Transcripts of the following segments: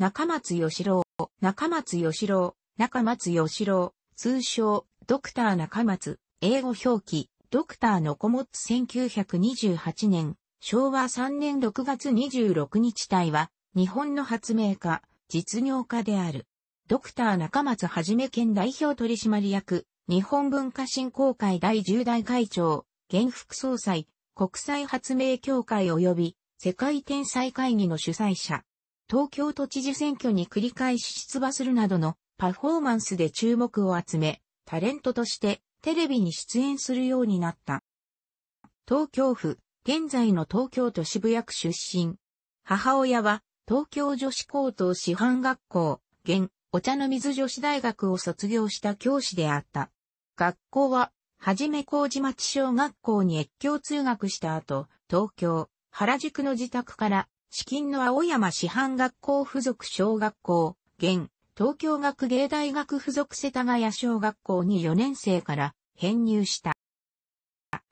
中松義郎、中松義郎、中松義郎、通称、ドクター中松、英語表記、ドクターのこもつ1928年、昭和3年6月26日体は、日本の発明家、実業家である。ドクター中松はじめ県代表取締役、日本文化振興会第10代会長、現副総裁、国際発明協会及び世界天才会議の主催者。東京都知事選挙に繰り返し出馬するなどのパフォーマンスで注目を集め、タレントとしてテレビに出演するようになった。東京府、現在の東京都渋谷区出身。母親は東京女子高等師範学校、現、お茶の水女子大学を卒業した教師であった。学校は、はじめ麹町小学校に越境通学した後、東京、原宿の自宅から資金の青山師範学校附属小学校、現、東京学芸大学附属世田谷小学校に4年生から編入した。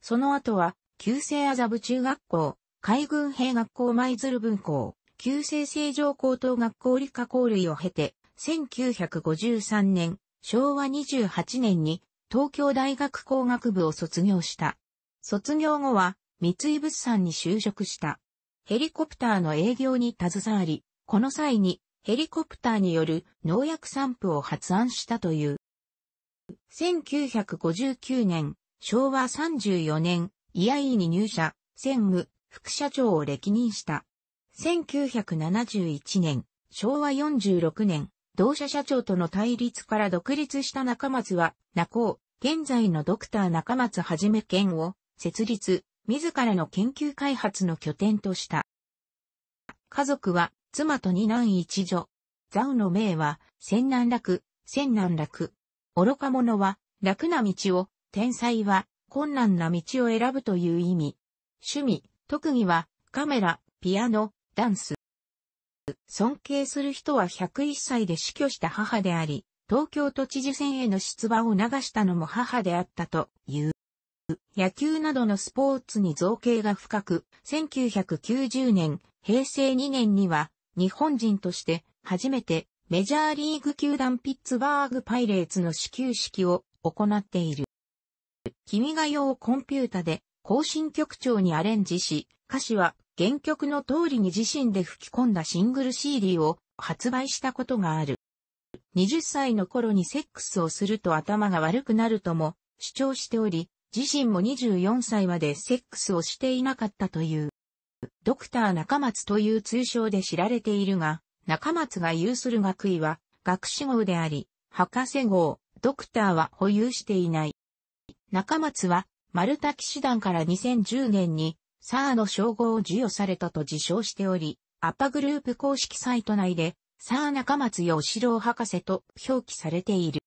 その後は、旧制麻布中学校、海軍兵学校舞鶴分校、旧制成城高等学校理科校類を経て、1953年、昭和28年に東京大学工学部を卒業した。卒業後は、三井物産に就職した。ヘリコプターの営業に携わり、この際にヘリコプターによる農薬散布を発案したという。1959年、昭和34年、イヤイに入社、専務、副社長を歴任した。1971年、昭和46年、同社社長との対立から独立した中松は、中尾、現在のドクター中松はじめ県を設立、自らの研究開発の拠点とした。家族は、妻と二男一女。ザウの名は、千南楽、千南楽。愚か者は、楽な道を、天才は、困難な道を選ぶという意味。趣味、特技は、カメラ、ピアノ、ダンス。尊敬する人は101歳で死去した母であり、東京都知事選への出馬を促したのも母であったという。野球などのスポーツに造形が深く、1990年、平成2年には、日本人として初めてメジャーリーグ球団ピッツバーグパイレーツの始球式を行っている。君が代をコンピュータで更新曲調にアレンジし、歌詞は原曲の通りに自身で吹き込んだシングル CD を発売したことがある。20歳の頃にセックスをすると頭が悪くなるとも主張しており、自身も24歳までセックスをしていなかったという。ドクター中松という通称で知られているが、中松が有する学位は学士号であり、博士号、ドクターは保有していない。中松は、丸太騎士団から2010年に、サーの称号を授与されたと自称しており、アッパグループ公式サイト内で、サー中松義郎博士と表記されている。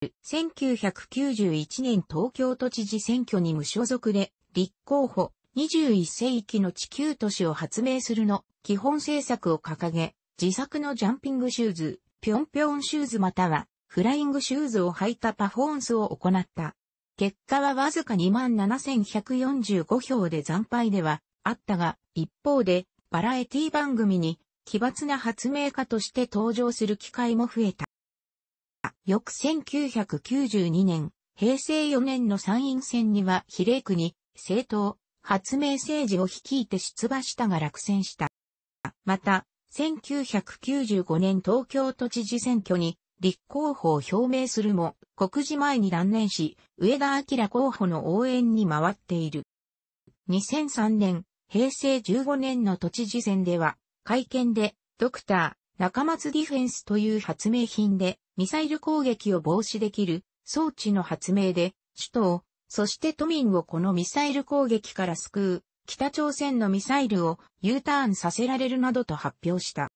1991年東京都知事選挙に無所属で、立候補、21世紀の地球都市を発明するの、基本政策を掲げ、自作のジャンピングシューズ、ぴょんぴょんシューズまたは、フライングシューズを履いたパフォーマンスを行った。結果はわずか27,145票で惨敗ではあったが、一方で、バラエティ番組に奇抜な発明家として登場する機会も増えた。翌1992年、平成4年の参院選には比例区に政党、発明政治を率いて出馬したが落選した。また、1995年東京都知事選挙に立候補を表明するも、告示前に断念し、上田明候補の応援に回っている。2003年、平成15年の都知事選では、会見で、ドクター、中松ディフェンスという発明品で、ミサイル攻撃を防止できる装置の発明で、首都を、そして都民をこのミサイル攻撃から救う、北朝鮮のミサイルを U ターンさせられるなどと発表した。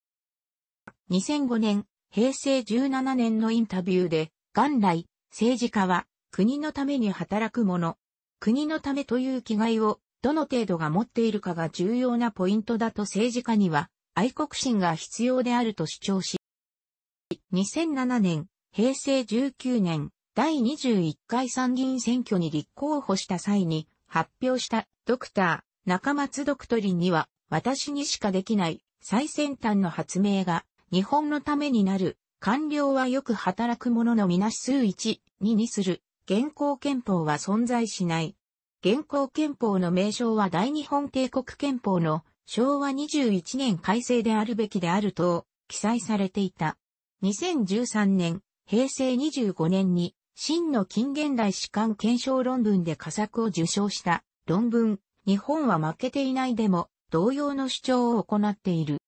2005年、平成17年のインタビューで、元来、政治家は国のために働く者、国のためという気概をどの程度が持っているかが重要なポイントだと政治家には愛国心が必要であると主張し、2007年、平成19年、第21回参議院選挙に立候補した際に発表したドクター中松ドクトリンには私にしかできない最先端の発明が日本のためになる官僚はよく働く者のみなし数1、2にする現行憲法は存在しない。現行憲法の名称は大日本帝国憲法の昭和21年改正であるべきであると記載されていた。2013年、平成25年に、真の近現代史観検証論文で佳作を受賞した論文、日本は負けていないでも、同様の主張を行っている。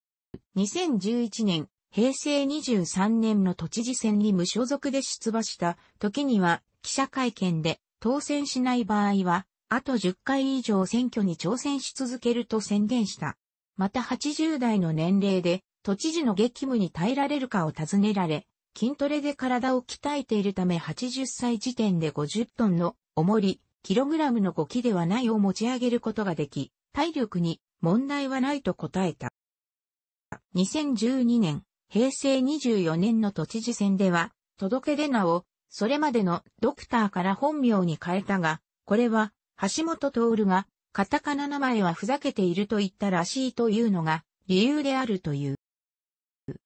2011年、平成23年の都知事選に無所属で出馬した時には、記者会見で、当選しない場合は、あと10回以上選挙に挑戦し続けると宣言した。また80代の年齢で都知事の激務に耐えられるかを尋ねられ、筋トレで体を鍛えているため80歳時点で50トンの重り、キログラムの5機ではないを持ち上げることができ、体力に問題はないと答えた。2012年、平成24年の都知事選では、届け出名を、それまでのドクターから本名に変えたが、これは、橋本徹が、カタカナ名前はふざけていると言ったらしいというのが、理由であるという。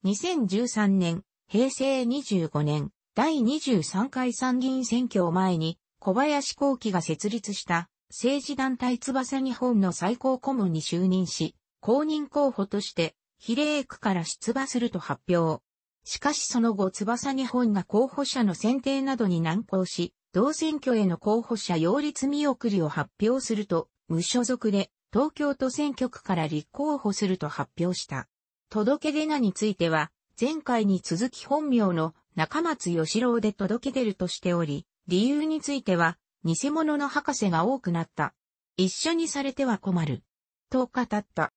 2013年、平成25年、第23回参議院選挙を前に、小林幸喜が設立した政治団体翼日本の最高顧問に就任し、公認候補として比例区から出馬すると発表。しかしその後翼日本が候補者の選定などに難航し、同選挙への候補者擁立見送りを発表すると、無所属で東京都選挙区から立候補すると発表した。届け出なについては、前回に続き本名の中松義郎で届け出るとしており、理由については、偽物の博士が多くなった。一緒にされては困る。と語った。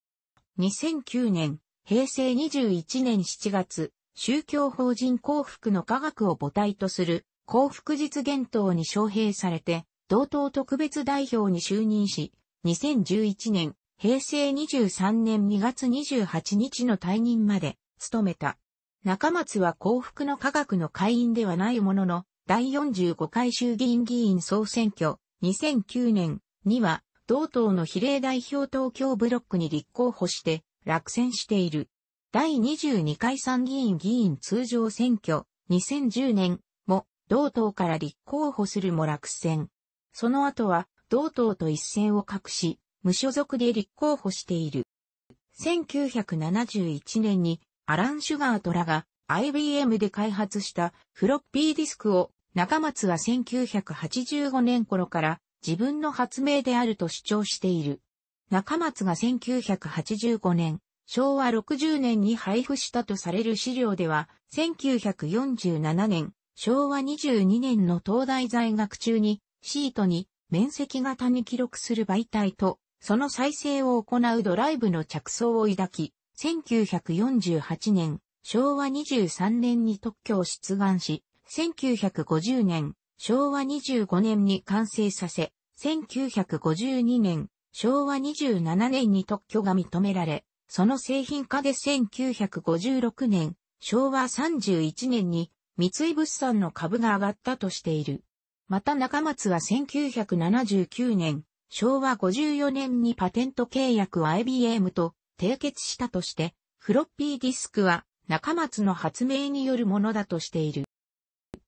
2009年、平成21年7月、宗教法人幸福の科学を母体とする幸福実現党に招聘されて、同党特別代表に就任し、2011年、平成23年2月28日の退任まで、務めた。中松は幸福の科学の会員ではないものの、第45回衆議院議員総選挙、2009年には、同党の比例代表東京ブロックに立候補して、落選している。第22回参議院議員通常選挙、2010年も、同党から立候補するも落選。その後は、同党と一線を画し、無所属で立候補している。1971年にアラン・シュガートらが IBM で開発したフロッピーディスクを中松は1985年頃から自分の発明であると主張している。中松が1985年、昭和60年に配布したとされる資料では、1947年、昭和22年の東大在学中に、シートに面積型に記録する媒体と、その再生を行うドライブの着想を抱き、1948年、昭和23年に特許を出願し、1950年、昭和25年に完成させ、1952年、昭和27年に特許が認められ、その製品化で1956年、昭和31年に三井物産の株が上がったとしている。また中松は1979年、昭和54年にパテント契約を IBM と締結したとして、フロッピーディスクは中松の発明によるものだとしている。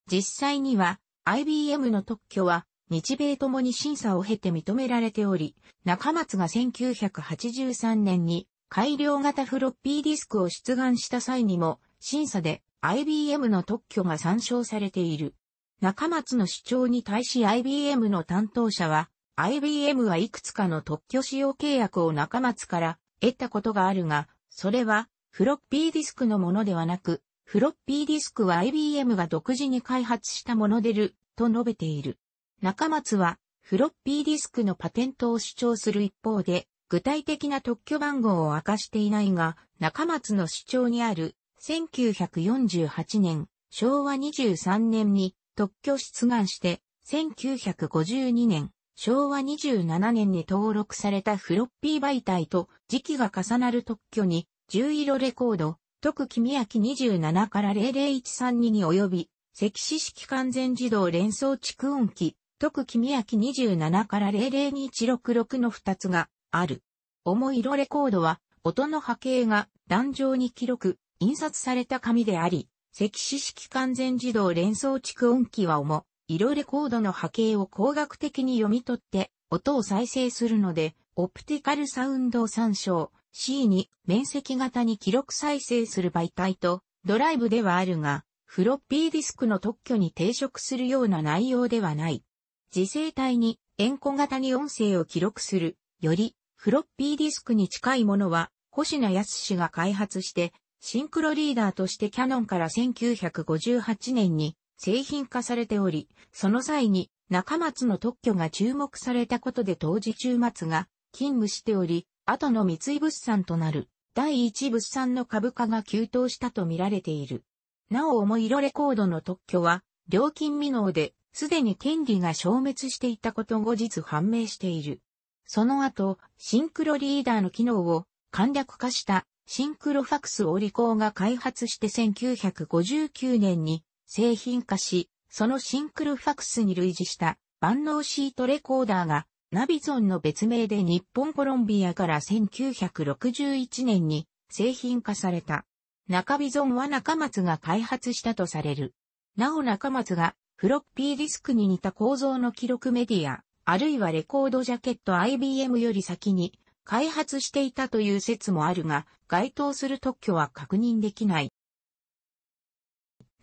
実際には IBM の特許は日米ともに審査を経て認められており、中松が1983年に改良型フロッピーディスクを出願した際にも審査で IBM の特許が参照されている。中松の主張に対し IBM の担当者は IBM はいくつかの特許使用契約を中松から得たことがあるが、それはフロッピーディスクのものではなく、フロッピーディスクは IBM が独自に開発したものでる、と述べている。中松は、フロッピーディスクのパテントを主張する一方で、具体的な特許番号を明かしていないが、中松の主張にある、1948年、昭和23年に特許出願して、1952年、昭和27年に登録されたフロッピー媒体と時期が重なる特許に、十色レコード、特君明27から00132に及び、赤紙式完全自動連想蓄音機、特君明27から002166の2つがある。重色レコードは、音の波形が壇上に記録、印刷された紙であり、赤紙式完全自動連想蓄音機は重、色レコードの波形を光学的に読み取って音を再生するので、オプティカルサウンドを参照、C に面積型に記録再生する媒体と、ドライブではあるが、フロッピーディスクの特許に抵触するような内容ではない。次世帯に円弧型に音声を記録する、よりフロッピーディスクに近いものは、星名康氏が開発して、シンクロリーダーとしてキャノンから1958年に製品化されており、その際に中松の特許が注目されたことで当時中松が勤務しており、後の三井物産となる第一物産の株価が急騰したと見られている。なお重色レコードの特許は料金未納で、すでに権利が消滅していたこと後日判明している。その後、シンクロリーダーの機能を簡略化したシンクロファクスオリコーが開発して1959年に製品化し、そのシンクルファクスに類似した万能シートレコーダーがナビゾンの別名で日本コロンビアから1961年に製品化された。中ビゾンは中松が開発したとされる。なお中松がフロッピーディスクに似た構造の記録メディア、あるいはレコードジャケット IBM より先に開発していたという説もあるが、該当する特許は確認できない。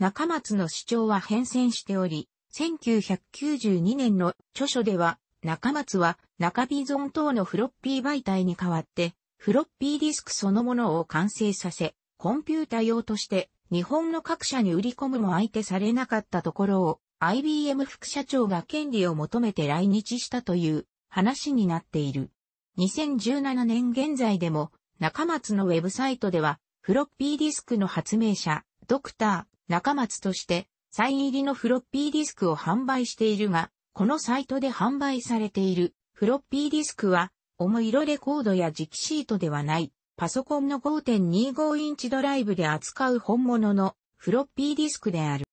中松の主張は変遷しており、1992年の著書では、中松は中ビゾン等のフロッピー媒体に代わって、フロッピーディスクそのものを完成させ、コンピュータ用として日本の各社に売り込むも相手されなかったところを IBM 副社長が権利を求めて来日したという話になっている。2017年現在でも中松のウェブサイトではフロッピーディスクの発明者、ドクター、中松として、サイン入りのフロッピーディスクを販売しているが、このサイトで販売されているフロッピーディスクは、重色レコードや磁気シートではない、パソコンの5.25インチドライブで扱う本物のフロッピーディスクである。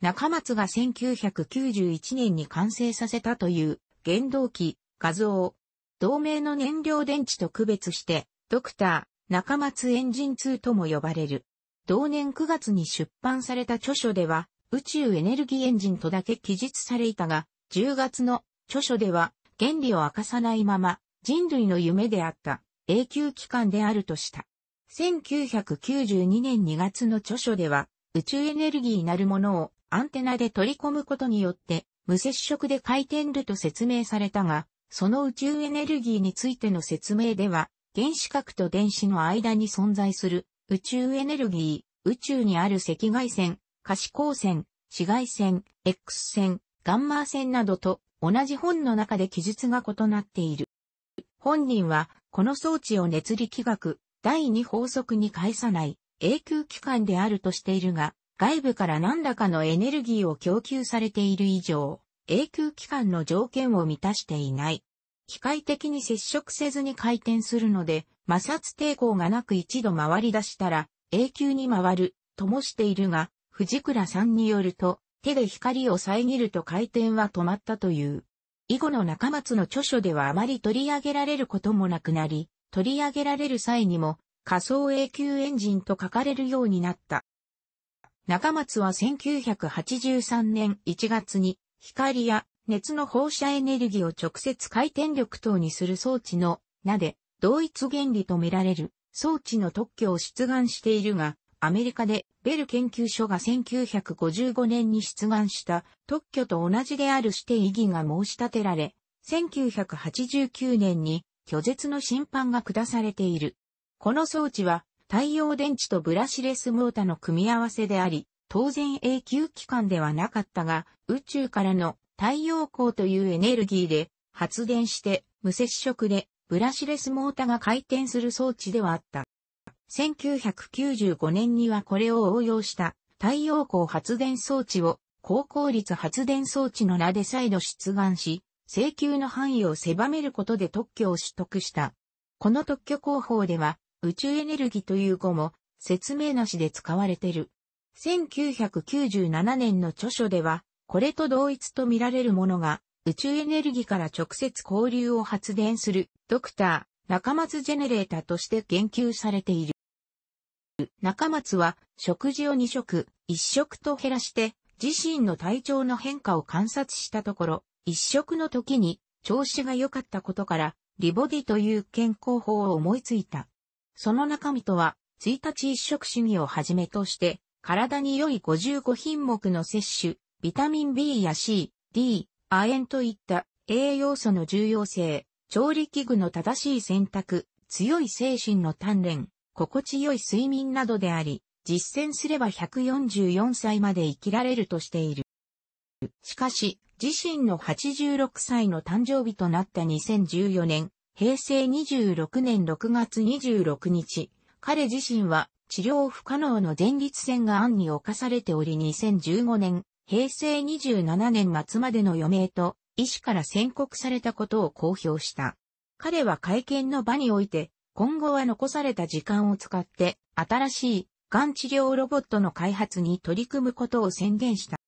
中松が1991年に完成させたという原動機、画像同名の燃料電池と区別して、ドクター、中松エンジン2とも呼ばれる。同年9月に出版された著書では、宇宙エネルギーエンジンとだけ記述されいたが、10月の著書では、原理を明かさないまま、人類の夢であった永久期間であるとした。1992年2月の著書では、宇宙エネルギーなるものをアンテナで取り込むことによって、無接触で回転ると説明されたが、その宇宙エネルギーについての説明では、原子核と電子の間に存在する宇宙エネルギー、宇宙にある赤外線、可視光線、紫外線、X 線、ガンマ線などと同じ本の中で記述が異なっている。本人は、この装置を熱力学、第二法則に返さない永久期間であるとしているが、外部から何らかのエネルギーを供給されている以上、永久期間の条件を満たしていない。機械的に接触せずに回転するので、摩擦抵抗がなく一度回り出したら、永久に回る、ともしているが、藤倉さんによると、手で光を遮ると回転は止まったという。以後の中松の著書ではあまり取り上げられることもなくなり、取り上げられる際にも、仮想永久エンジンと書かれるようになった。中松は1983年1月に、光や熱の放射エネルギーを直接回転力等にする装置の、名で、同一原理とみられる装置の特許を出願しているが、アメリカでベル研究所が1955年に出願した特許と同じであるして意義が申し立てられ、1989年に拒絶の審判が下されている。この装置は太陽電池とブラシレスモータの組み合わせであり、当然永久機関ではなかったが、宇宙からの太陽光というエネルギーで発電して無接触でブラシレスモータが回転する装置ではあった。1995年にはこれを応用した太陽光発電装置を高効率発電装置の名で再度出願し、請求の範囲を狭めることで特許を取得した。この特許工法では宇宙エネルギーという語も説明なしで使われている。1997年の著書ではこれと同一と見られるものが、宇宙エネルギーから直接交流を発電する、ドクター、中松ジェネレータとして言及されている。中松は、食事を2食、1食と減らして、自身の体調の変化を観察したところ、1食の時に、調子が良かったことから、リボディという健康法を思いついた。その中身とは、1日1食主義をはじめとして、体に良い55品目の摂取、ビタミン B や C、D、亜鉛といった栄養素の重要性、調理器具の正しい選択、強い精神の鍛錬、心地よい睡眠などであり、実践すれば144歳まで生きられるとしている。しかし、自身の86歳の誕生日となった2014年、平成26年6月26日、彼自身は治療不可能の前立腺が案に侵されており2015年平成27年末までの余命と医師から宣告されたことを公表した。彼は会見の場において、今後は残された時間を使って、新しい、がん治療ロボットの開発に取り組むことを宣言した。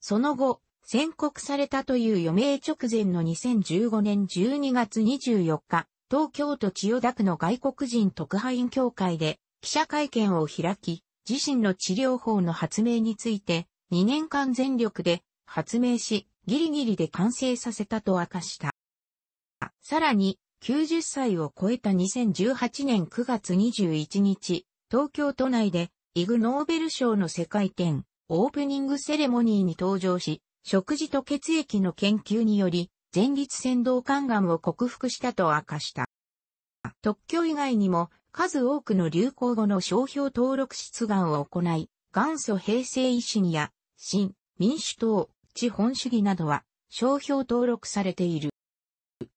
その後、宣告されたという余命直前の2015年12月24日、東京都千代田区の外国人特派員協会で記者会見を開き、自身の治療法の発明について2年間全力で発明し、ギリギリで完成させたと明かした。さらに、90歳を超えた2018年9月21日、東京都内で、イグ・ノーベル賞の世界展、オープニングセレモニーに登場し、食事と血液の研究により、前立腺導肝がんを克服したと明かした。特許以外にも、数多くの流行語の商標登録出願を行い、元祖平成維新や新、民主党、資本主義などは商標登録されている。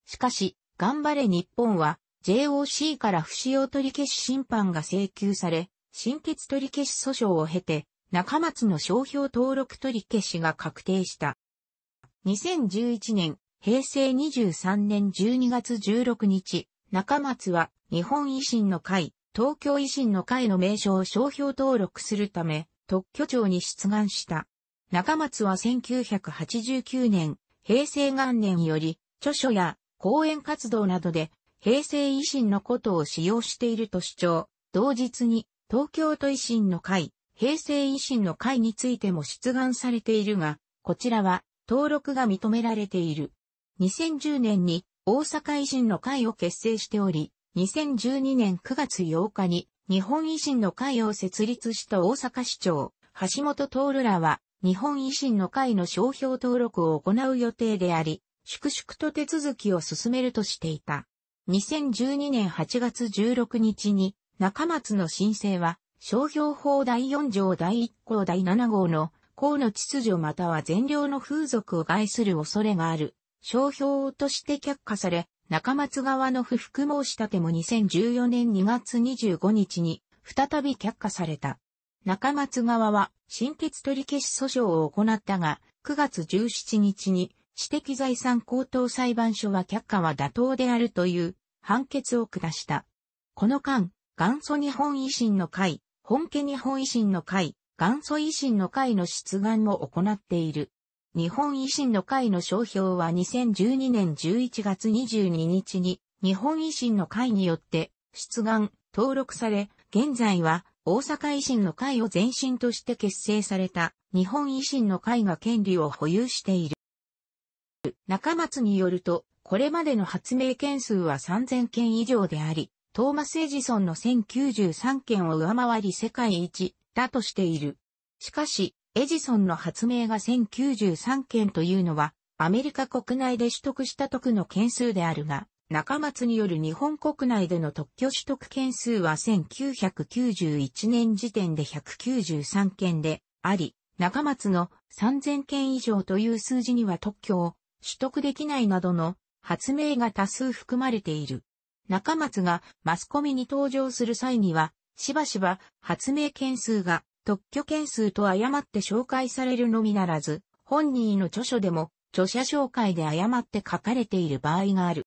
しかし、頑張れ日本は JOC から不使用取り消し審判が請求され、新決取り消し訴訟を経て、中松の商標登録取り消しが確定した。2011年、平成23年12月16日、中松は日本維新の会、東京維新の会の名称を商標登録するため、特許庁に出願した。中松は1989年、平成元年より、著書や講演活動などで、平成維新のことを使用していると主張、同日に、東京都維新の会、平成維新の会についても出願されているが、こちらは登録が認められている。2010年に大阪維新の会を結成しており、2012年9月8日に日本維新の会を設立した大阪市長、橋本徹らは日本維新の会の商標登録を行う予定であり、粛々と手続きを進めるとしていた。2012年8月16日に、中松の申請は、商標法第4条第1項第7号の、公の秩序または善良の風俗を害する恐れがある、商標として却下され、中松側の不服申し立ても2014年2月25日に、再び却下された。中松側は、新決取り消し訴訟を行ったが、9月17日に、私的財産高等裁判所は却下は妥当であるという判決を下した。この間、元祖日本維新の会、本家日本維新の会、元祖維新の会の出願も行っている。日本維新の会の商標は2012年11月22日に日本維新の会によって出願、登録され、現在は大阪維新の会を前身として結成された日本維新の会が権利を保有している。中松によると、これまでの発明件数は3000件以上であり、トーマス・エジソンの1093件を上回り世界一だとしている。しかし、エジソンの発明が1093件というのは、アメリカ国内で取得した得の件数であるが、中松による日本国内での特許取得件数は1991年時点で193件であり、中松の3000件以上という数字には特許を取得できないなどの発明が多数含まれている。中松がマスコミに登場する際には、しばしば発明件数が特許件数と誤って紹介されるのみならず、本人の著書でも著者紹介で誤って書かれている場合がある。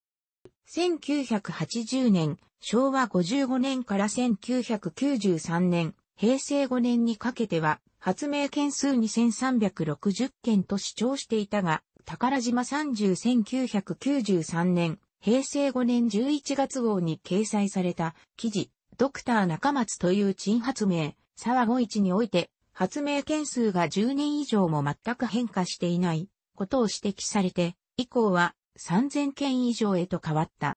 1980年、昭和55年から1993年、平成5年にかけては、発明件数2360件と主張していたが、宝島301993年、平成5年11月号に掲載された記事、ドクター中松という鎮発明、沢五一において、発明件数が10年以上も全く変化していないことを指摘されて、以降は3000件以上へと変わった。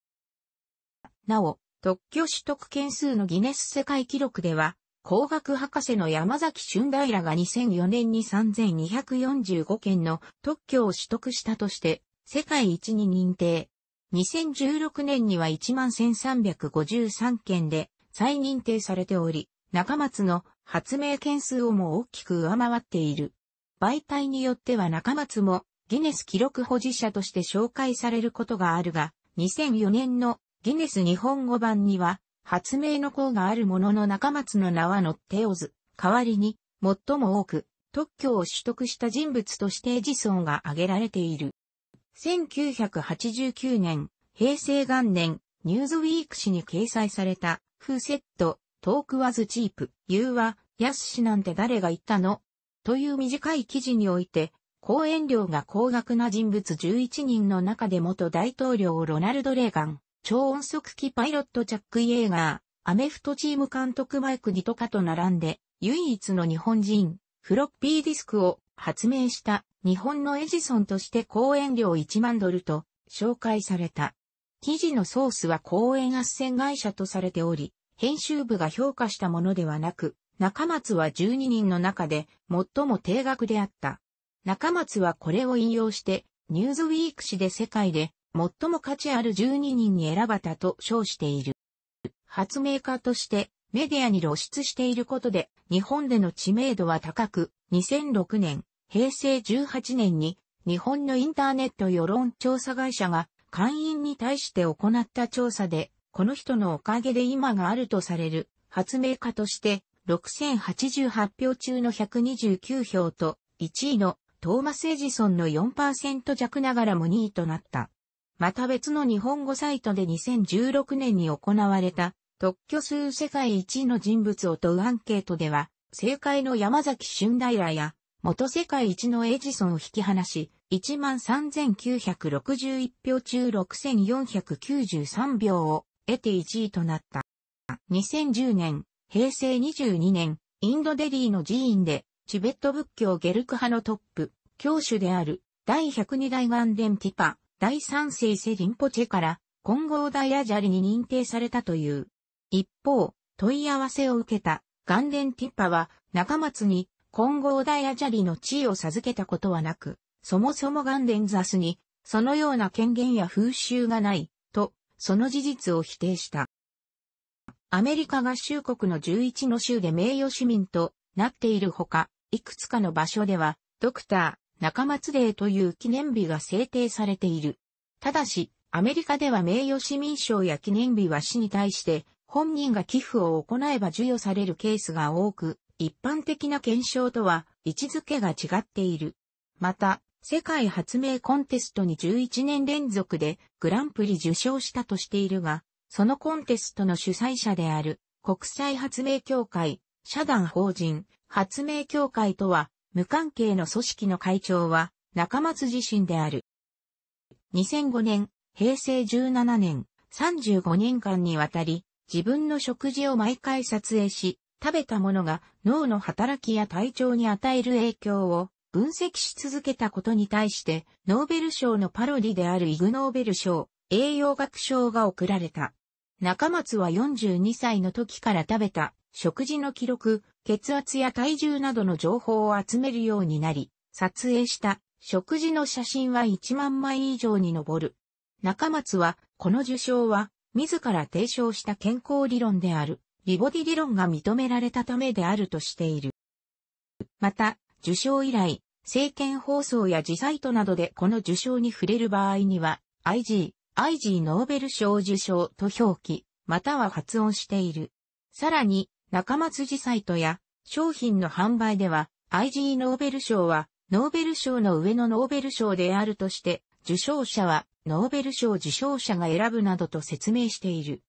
なお、特許取得件数のギネス世界記録では、工学博士の山崎俊大らが2004年に3245件の特許を取得したとして、世界一に認定。2016年には11,353件で再認定されており、中松の発明件数をも大きく上回っている。媒体によっては中松もギネス記録保持者として紹介されることがあるが、2004年のギネス日本語版には、発明の項があるものの中松の名は載っておず、代わりに、最も多く、特許を取得した人物としてエジソンが挙げられている。1989年、平成元年、ニューズウィーク誌に掲載された、フーセット、トークワズチープ、言うは、ヤスシなんて誰が言ったのという短い記事において、講演料が高額な人物11人の中で元大統領ロナルド・レーガン、超音速機パイロットチャック・イエーガー、アメフトチーム監督マイク・デトカと並んで、唯一の日本人、フロッピーディスクを発明した日本のエジソンとして講演料1万ドルと紹介された。記事のソースは講演斡旋会社とされており、編集部が評価したものではなく、中松は12人の中で最も低額であった。中松はこれを引用して、ニューズウィーク誌で世界で最も価値ある12人に選ばたと称している。発明家としてメディアに露出していることで日本での知名度は高く、2006年、平成18年に日本のインターネット世論調査会社が会員に対して行った調査で、この人のおかげで今があるとされる発明家として6088票中の129票と1位のトーマス・エジソンの4%弱ながらも2位となった。また別の日本語サイトで2016年に行われた特許数世界一の人物を問うアンケートでは、正解の山崎俊平や元世界一のエジソンを引き離し、13,961票中6,493票を得て1位となった。2010年、平成22年、インドデリーの寺院でチベット仏教ゲルク派のトップ、教主である、第102代ガンデンティパ、第3世セリンポチェから、混合大アジャリに認定されたという。一方、問い合わせを受けた、ガンデンティッパは、中松に、混合大アジャリの地位を授けたことはなく、そもそもガンデンザスに、そのような権限や風習がない、と、その事実を否定した。アメリカ合衆国の11の州で名誉市民となっているほか、いくつかの場所では、ドクター、中松デーという記念日が制定されている。ただし、アメリカでは名誉市民賞や記念日は市に対して、本人が寄付を行えば授与されるケースが多く、一般的な検証とは位置づけが違っている。また、世界発明コンテストに11年連続でグランプリ受賞したとしているが、そのコンテストの主催者である国際発明協会、社団法人、発明協会とは、無関係の組織の会長は、中松自身である。2005年、平成17年、35年間にわたり、自分の食事を毎回撮影し、食べたものが脳の働きや体調に与える影響を分析し続けたことに対して、ノーベル賞のパロディであるイグノーベル賞、栄養学賞が贈られた。中松は42歳の時から食べた食事の記録、血圧や体重などの情報を集めるようになり、撮影した食事の写真は1万枚以上に上る。中松は、この受賞は、自ら提唱した健康理論である、リボディ理論が認められたためであるとしている。また、受賞以来、政見放送や自サイトなどでこの受賞に触れる場合には、IG、IG ノーベル賞受賞と表記、または発音している。さらに、中松寺サイトや商品の販売では IG ノーベル賞はノーベル賞の上のノーベル賞であるとして受賞者はノーベル賞受賞者が選ぶなどと説明している。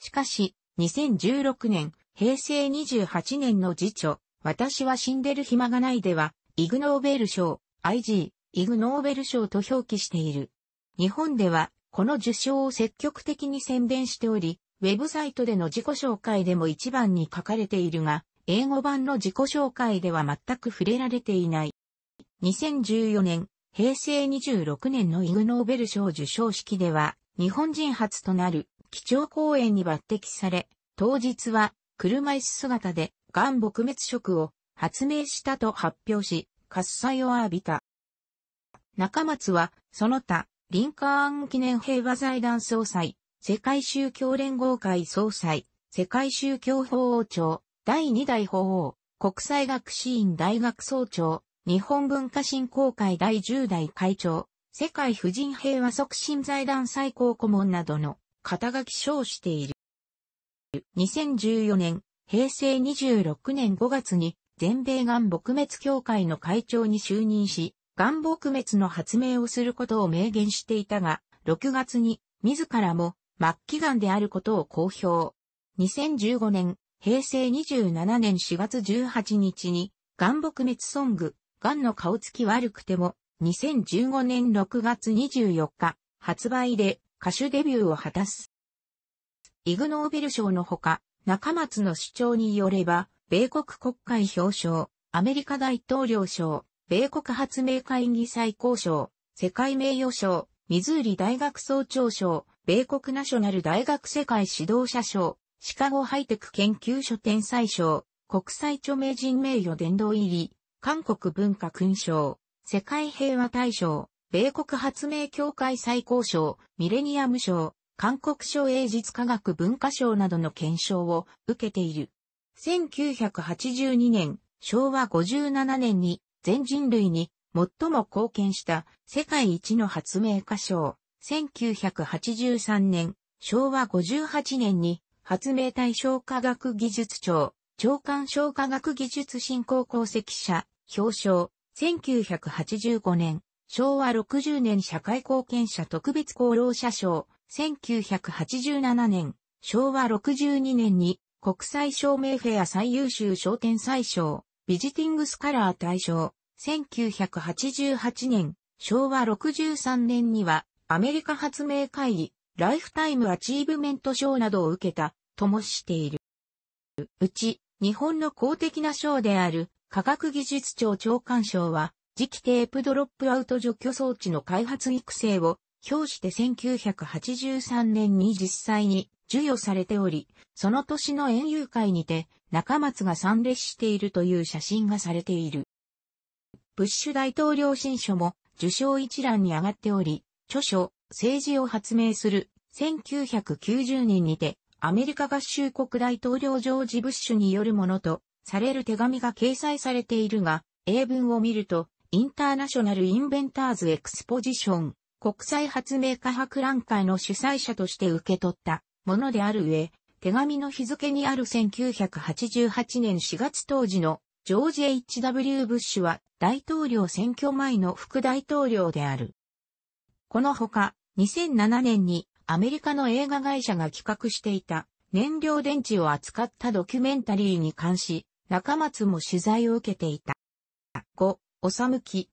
しかし2016年平成28年の辞書私は死んでる暇がないではイグノーベル賞 IG イグノーベル賞と表記している。日本ではこの受賞を積極的に宣伝しており、ウェブサイトでの自己紹介でも一番に書かれているが、英語版の自己紹介では全く触れられていない。2014年、平成26年のイグノーベル賞受賞式では、日本人初となる基調講演に抜擢され、当日は車椅子姿で、ガン撲滅食を発明したと発表し、喝采を浴びた。中松は、その他、リンカーン記念平和財団総裁、世界宗教連合会総裁、世界宗教法王庁、第二代法王、国際学士院大学総長、日本文化振興会第十代会長、世界婦人平和促進財団最高顧問などの肩書き称している。2014年、平成26年5月に全米岩撲滅協会の会長に就任し、岩撲滅の発明をすることを明言していたが、6月に自らも末期癌であることを公表。2015年、平成27年4月18日に、癌撲滅ソング、癌の顔つき悪くても、2015年6月24日、発売で歌手デビューを果たす。イグノーベル賞のほか、中松の主張によれば、米国国会表彰、アメリカ大統領賞、米国発明会議最高賞、世界名誉賞、ミズーリ大学総長賞、米国ナショナル大学世界指導者賞、シカゴハイテク研究所天才賞、国際著名人名誉殿堂入り、韓国文化勲章、世界平和大賞、米国発明協会最高賞、ミレニアム賞、韓国賞英実科学文化賞などの検証を受けている。1982年、昭和57年に全人類に最も貢献した世界一の発明家賞、1983年、昭和58年に発明対象科学技術庁、長官賞科学技術振興功績者、表彰、1985年、昭和60年社会貢献者特別功労者賞、1987年、昭和62年に国際照明フェア最優秀商店最賞、ビジティングスカラー大賞、1988年、昭和63年には、アメリカ発明会議、ライフタイムアチーブメント賞などを受けた、ともしている。うち、日本の公的な賞である、科学技術庁長官賞は、磁気テープドロップアウト除去装置の開発育成を、表して1983年に実際に授与されており、その年の園遊会にて、中松が参列しているという写真がされている。ブッシュ大統領新書も受賞一覧に上がっており、著書、政治を発明する、1990年にて、アメリカ合衆国大統領ジョージ・ブッシュによるものと、される手紙が掲載されているが、英文を見ると、インターナショナル・インベンターズ・エクスポジション、国際発明家博覧会の主催者として受け取ったものである上、手紙の日付にある1988年4月当時のジョージ・ H.W. ブッシュは大統領選挙前の副大統領である。このほか、2007年にアメリカの映画会社が企画していた燃料電池を扱ったドキュメンタリーに関し、中松も取材を受けていた。5、おさむき、